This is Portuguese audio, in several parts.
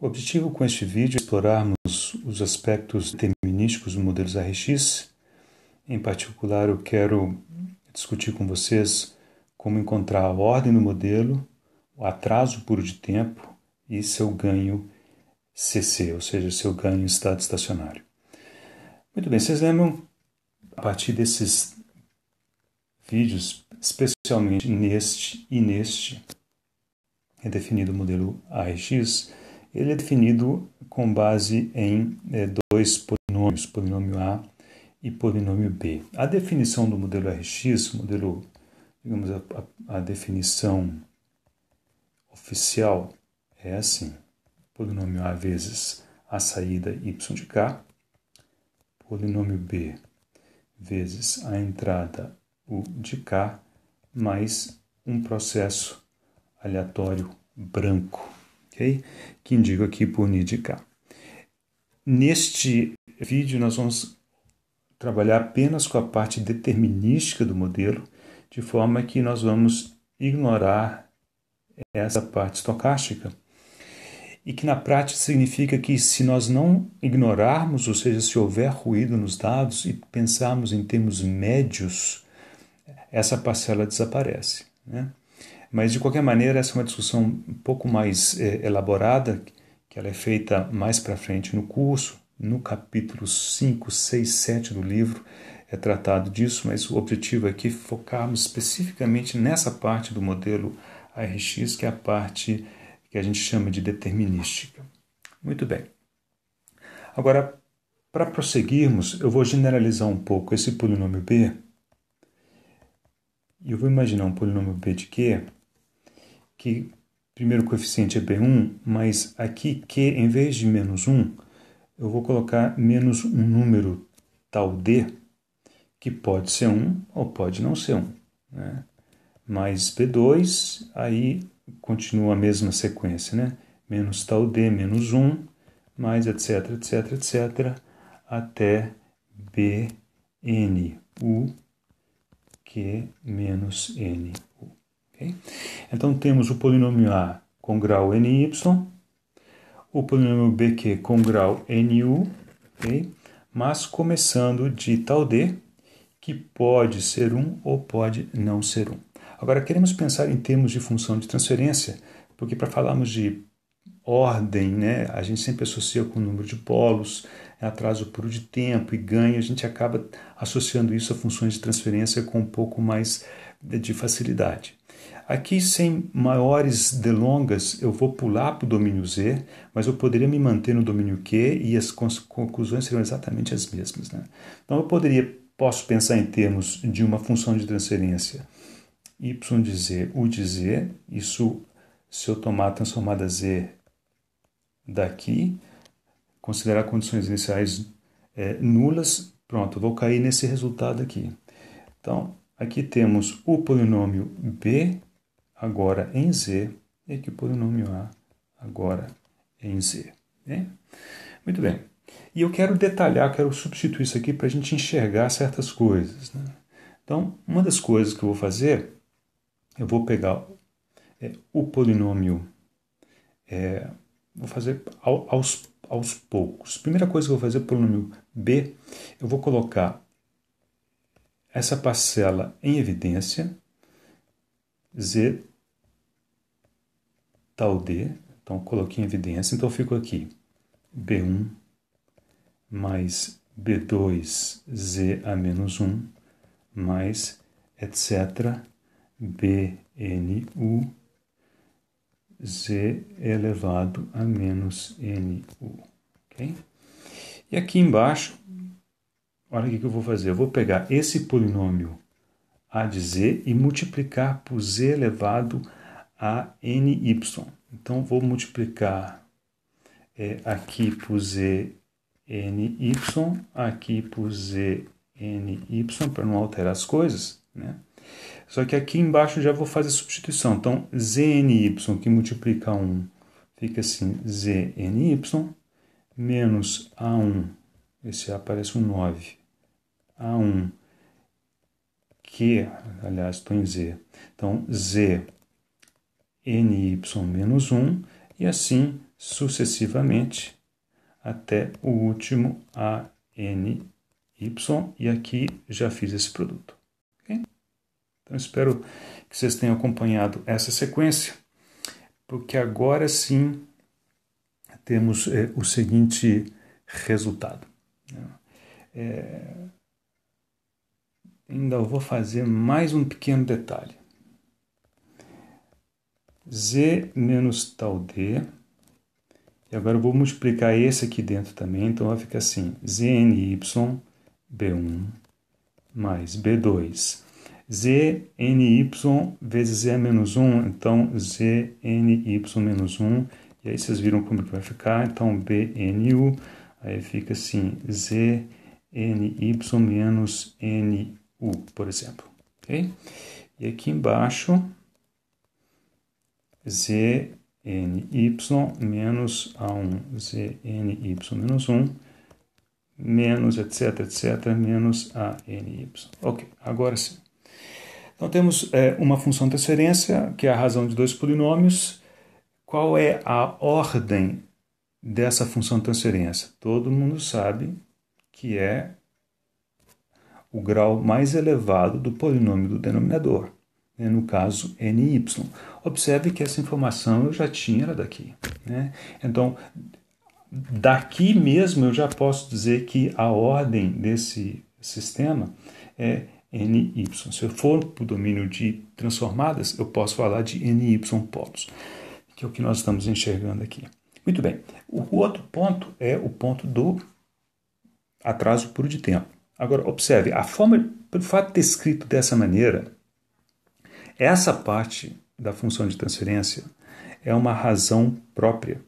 O objetivo com este vídeo é explorarmos os aspectos determinísticos do modelo ARX. Em particular, eu quero discutir com vocês como encontrar a ordem do modelo, o atraso puro de tempo e seu ganho CC, ou seja, seu ganho em estado estacionário. Muito bem, vocês lembram, a partir desses vídeos, especialmente neste e neste, é definido o modelo ARX, ele é definido com base em é, dois polinômios, polinômio A e polinômio B. A definição do modelo RX, modelo, digamos, a, a, a definição oficial é assim: polinômio A vezes a saída y de k, polinômio B vezes a entrada u de k, mais um processo aleatório branco okay? que indico aqui por Nidika. Neste vídeo, nós vamos trabalhar apenas com a parte determinística do modelo, de forma que nós vamos ignorar essa parte estocástica. E que na prática significa que se nós não ignorarmos, ou seja, se houver ruído nos dados e pensarmos em termos médios, essa parcela desaparece. Né? Mas, de qualquer maneira, essa é uma discussão um pouco mais é, elaborada, que ela é feita mais para frente no curso, no capítulo 5, 6, 7 do livro é tratado disso, mas o objetivo aqui é focarmos especificamente nessa parte do modelo ARX, que é a parte que a gente chama de determinística. Muito bem. Agora, para prosseguirmos, eu vou generalizar um pouco esse polinômio B. E eu vou imaginar um polinômio B de Q que primeiro coeficiente é B1, mas aqui Q, em vez de menos 1, eu vou colocar menos um número tal D, que pode ser 1 ou pode não ser 1. Né? Mais B2, aí continua a mesma sequência, né? Menos tal D, menos 1, mais etc, etc, etc, até BN, U, Q menos N. Okay? Então temos o polinômio A com grau ny, o polinômio bq com grau nu, okay? mas começando de tal d que pode ser 1 um, ou pode não ser 1. Um. Agora queremos pensar em termos de função de transferência, porque para falarmos de ordem, né, a gente sempre associa com o número de polos, é atraso por de tempo e ganho, a gente acaba associando isso a funções de transferência com um pouco mais de facilidade. Aqui, sem maiores delongas, eu vou pular para o domínio Z, mas eu poderia me manter no domínio Q e as conclusões seriam exatamente as mesmas. Né? Então, eu poderia, posso pensar em termos de uma função de transferência y de z, u de z, isso se eu tomar a transformada z daqui, considerar condições iniciais é, nulas, pronto, eu vou cair nesse resultado aqui. Então, aqui temos o polinômio b agora em Z, e que o polinômio A agora em Z. Né? Muito bem. E eu quero detalhar, quero substituir isso aqui para a gente enxergar certas coisas. Né? Então, uma das coisas que eu vou fazer, eu vou pegar é, o polinômio, é, vou fazer ao, aos, aos poucos. Primeira coisa que eu vou fazer, polinômio B, eu vou colocar essa parcela em evidência, Z tal D, então coloquei em evidência, então fico aqui B1 mais B2 Z a menos 1 mais etc BNU Z elevado a menos NU, ok? E aqui embaixo, olha o que eu vou fazer, eu vou pegar esse polinômio A de Z e multiplicar por Z elevado a ANY. Então, vou multiplicar é, aqui por ZNY, aqui por ZNY, para não alterar as coisas, né? Só que aqui embaixo já vou fazer a substituição. Então, ZNY que multiplica 1 fica assim, ZNY menos A1, esse aparece um 9, A1, que, aliás, estou em Z. Então, Z ny-1 e assim sucessivamente até o último ANY e aqui já fiz esse produto. Okay? Então espero que vocês tenham acompanhado essa sequência, porque agora sim temos é, o seguinte resultado. É, ainda vou fazer mais um pequeno detalhe z menos tal d. E agora eu vou multiplicar esse aqui dentro também, então vai ficar assim, ZNY B1 mais B2. ZNY vezes Z menos 1, então ZNY menos 1, e aí vocês viram como é que vai ficar, então BNU, aí fica assim, ZNY menos NU, por exemplo, ok? E aqui embaixo ZNY menos A1, ZNY menos 1, menos etc, etc, menos ANY. Ok, agora sim. Então temos é, uma função de transferência, que é a razão de dois polinômios. Qual é a ordem dessa função de transferência? Todo mundo sabe que é o grau mais elevado do polinômio do denominador né, no caso NY. Observe que essa informação eu já tinha daqui. Né? Então, daqui mesmo eu já posso dizer que a ordem desse sistema é NY. Se eu for para o domínio de transformadas, eu posso falar de NY polos, que é o que nós estamos enxergando aqui. Muito bem. O outro ponto é o ponto do atraso puro de tempo. Agora, observe, a forma, pelo fato de ter escrito dessa maneira, essa parte da função de transferência é uma razão própria.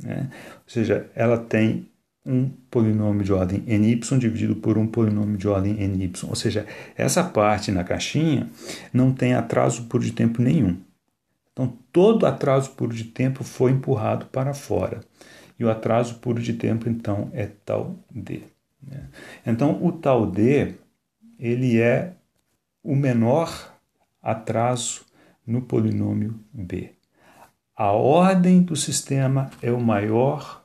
Né? Ou seja, ela tem um polinômio de ordem ny dividido por um polinômio de ordem ny. Ou seja, essa parte na caixinha não tem atraso puro de tempo nenhum. Então, todo atraso puro de tempo foi empurrado para fora. E o atraso puro de tempo, então, é tal D. Né? Então, o tal D, ele é o menor atraso no polinômio B. A ordem do sistema é o maior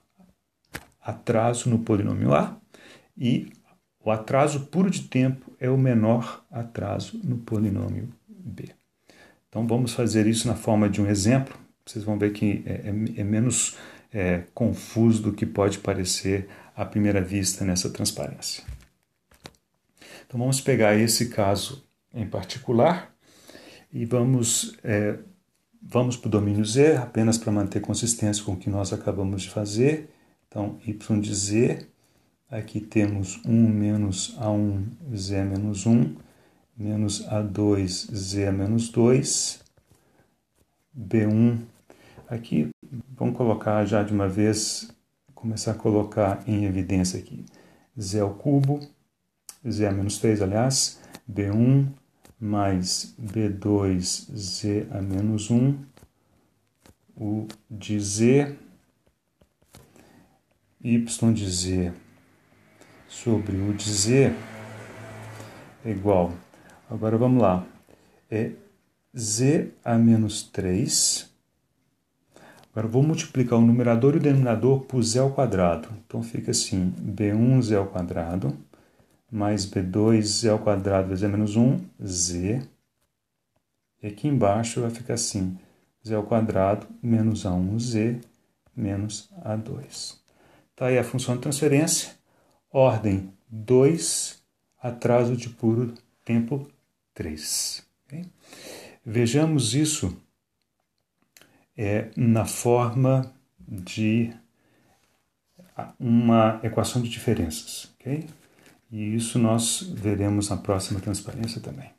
atraso no polinômio A e o atraso puro de tempo é o menor atraso no polinômio B. Então vamos fazer isso na forma de um exemplo. Vocês vão ver que é, é, é menos é, confuso do que pode parecer à primeira vista nessa transparência. Então vamos pegar esse caso em particular e vamos é, vamos para o domínio z apenas para manter consistência com o que nós acabamos de fazer. Então, y de z, aqui temos 1 menos a1, z menos 1, menos a2, z menos 2, b1. Aqui, vamos colocar já de uma vez, começar a colocar em evidência aqui, z ao cubo, z a menos 3, aliás, b1 mais B2Z a menos 1, o de Z, Y de Z sobre o de Z é igual. Agora vamos lá. É Z a menos 3. Agora vou multiplicar o numerador e o denominador por Z ao quadrado. Então fica assim, B1Z ao quadrado mais b2 é ao quadrado vezes e menos 1, z. E aqui embaixo vai ficar assim, z ao quadrado menos a1z menos a2. Está aí a função de transferência, ordem 2, atraso de puro tempo 3. Okay? Vejamos isso é, na forma de uma equação de diferenças. Okay? E isso nós veremos na próxima transparência também.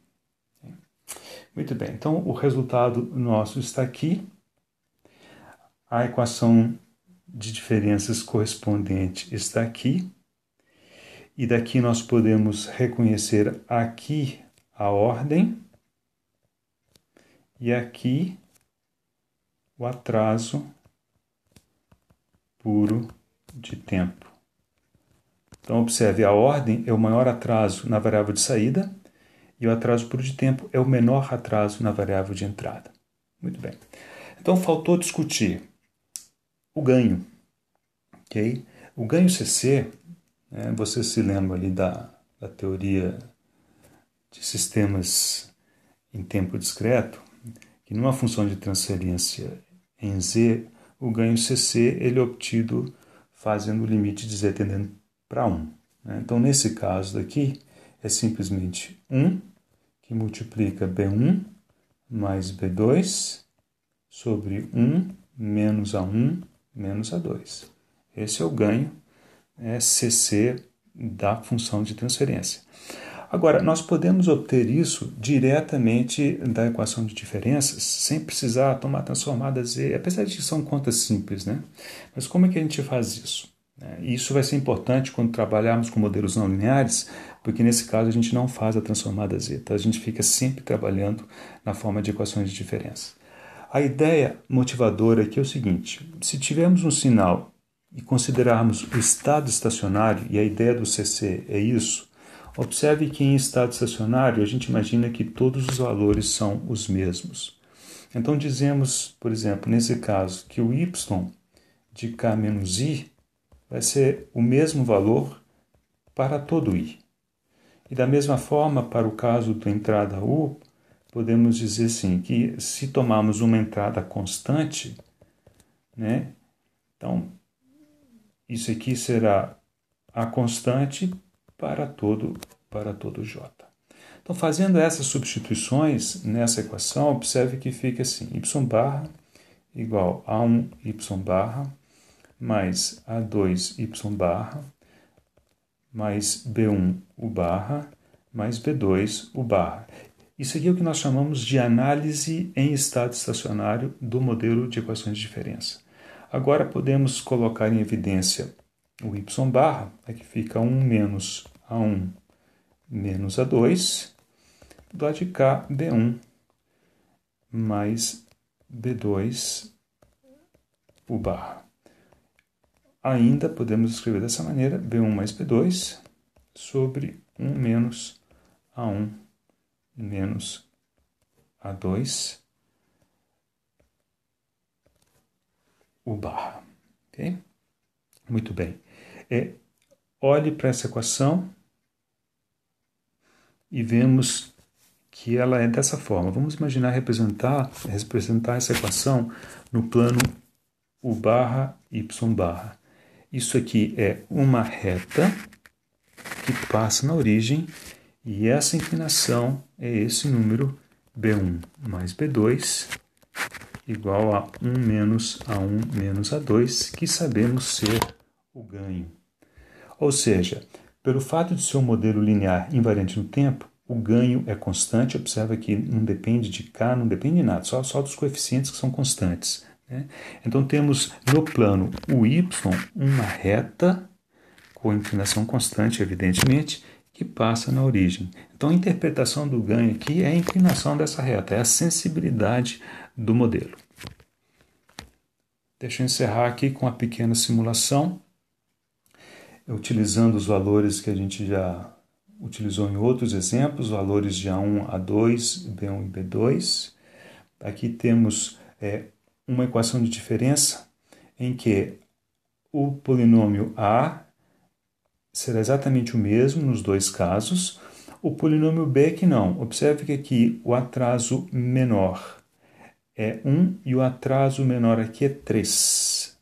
Muito bem, então o resultado nosso está aqui. A equação de diferenças correspondente está aqui. E daqui nós podemos reconhecer aqui a ordem e aqui o atraso puro de tempo. Então, observe: a ordem é o maior atraso na variável de saída e o atraso por de tempo é o menor atraso na variável de entrada. Muito bem. Então, faltou discutir o ganho. Okay? O ganho CC, né, você se lembra ali da, da teoria de sistemas em tempo discreto, que numa função de transferência em Z, o ganho CC ele é obtido fazendo o limite de Z tendendo para 1. Né? Então, nesse caso daqui, é simplesmente 1 que multiplica B1 mais B2 sobre 1 menos A1 menos A2. Esse é o ganho CC né, da função de transferência. Agora, nós podemos obter isso diretamente da equação de diferenças, sem precisar tomar transformadas E, apesar de que são contas simples, né? Mas como é que a gente faz isso? É, isso vai ser importante quando trabalharmos com modelos não lineares, porque nesse caso a gente não faz a transformada zeta, tá? a gente fica sempre trabalhando na forma de equações de diferença. A ideia motivadora aqui é o seguinte: se tivermos um sinal e considerarmos o estado estacionário, e a ideia do CC é isso, observe que em estado estacionário a gente imagina que todos os valores são os mesmos. Então dizemos, por exemplo, nesse caso, que o y de k menos i vai ser o mesmo valor para todo I. E da mesma forma, para o caso da entrada U, podemos dizer sim que se tomarmos uma entrada constante, né? Então, isso aqui será a constante para todo para todo j. Então, fazendo essas substituições nessa equação, observe que fica assim: y barra igual a 1 y barra mais A2y barra mais B1 o barra mais B2 o barra. Isso aqui é o que nós chamamos de análise em estado estacionário do modelo de equações de diferença. Agora podemos colocar em evidência o y barra, aqui né, fica 1 menos A1 menos A2, do lado de cá B1 mais B2 o barra. Ainda podemos escrever dessa maneira B1 mais B2 sobre 1 menos A1 menos A2 o barra. Ok? Muito bem. É, olhe para essa equação e vemos que ela é dessa forma. Vamos imaginar representar, representar essa equação no plano U barra Y barra. Isso aqui é uma reta que passa na origem e essa inclinação é esse número B1 mais B2 igual a 1 menos A1 menos A2, que sabemos ser o ganho. Ou seja, pelo fato de ser um modelo linear invariante no tempo, o ganho é constante. Observa que não depende de K, não depende de nada, só, só dos coeficientes que são constantes. Né? Então temos no plano y uma reta com inclinação constante, evidentemente, que passa na origem. Então a interpretação do ganho aqui é a inclinação dessa reta, é a sensibilidade do modelo. Deixa eu encerrar aqui com uma pequena simulação, utilizando os valores que a gente já utilizou em outros exemplos, valores de A1, A2, B1 e B2. Aqui temos é, uma equação de diferença em que o polinômio A será exatamente o mesmo nos dois casos, o polinômio B que não. Observe que aqui o atraso menor é 1 e o atraso menor aqui é 3.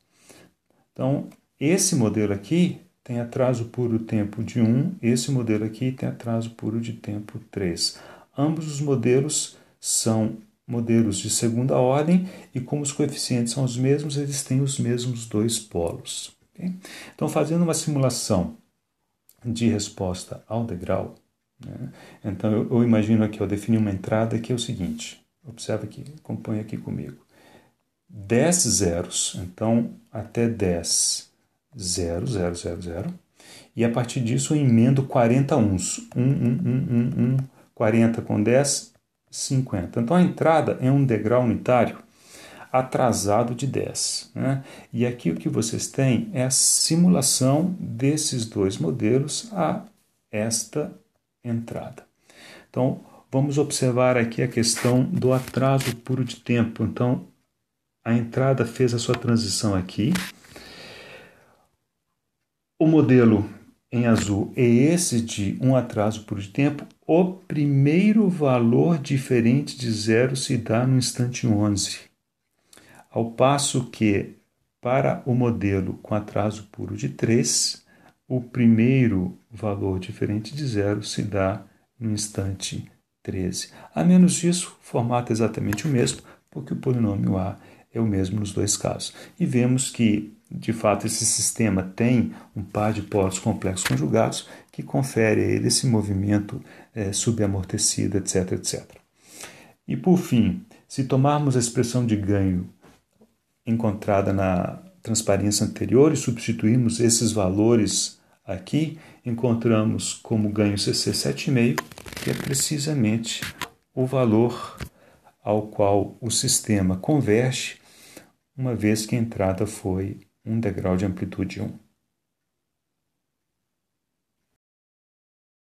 Então, esse modelo aqui tem atraso puro tempo de 1, esse modelo aqui tem atraso puro de tempo 3. Ambos os modelos são modelos de segunda ordem e como os coeficientes são os mesmos, eles têm os mesmos dois polos. Okay? Então, fazendo uma simulação de resposta ao degrau, né? então eu, eu, imagino aqui, eu defini uma entrada que é o seguinte, observa aqui, acompanha aqui comigo. 10 zeros, então até 10, 0, 0, 0, 0. E a partir disso eu emendo 40 uns. 1, 1, 1, 1, 1, 40 com 10, 50. Então a entrada é um degrau unitário atrasado de 10. Né? E aqui o que vocês têm é a simulação desses dois modelos a esta entrada. Então vamos observar aqui a questão do atraso puro de tempo. Então a entrada fez a sua transição aqui. O modelo em azul é esse de um atraso puro de tempo o primeiro valor diferente de zero se dá no instante 11, ao passo que, para o modelo com atraso puro de 3, o primeiro valor diferente de zero se dá no instante 13. A menos disso, o formato é exatamente o mesmo, porque o polinômio A é o mesmo nos dois casos. E vemos que, de fato, esse sistema tem um par de polos complexos conjugados que confere a ele esse movimento é, eh, subamortecido, etc, etc. E por fim, se tomarmos a expressão de ganho encontrada na transparência anterior e substituirmos esses valores aqui, encontramos como ganho CC7,5, que é precisamente o valor ao qual o sistema converge, uma vez que a entrada foi um degrau de amplitude 1.